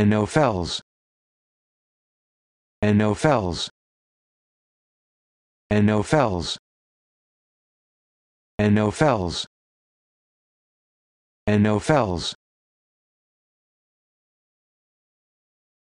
and no fells and no fells and no fells and no fells and no fells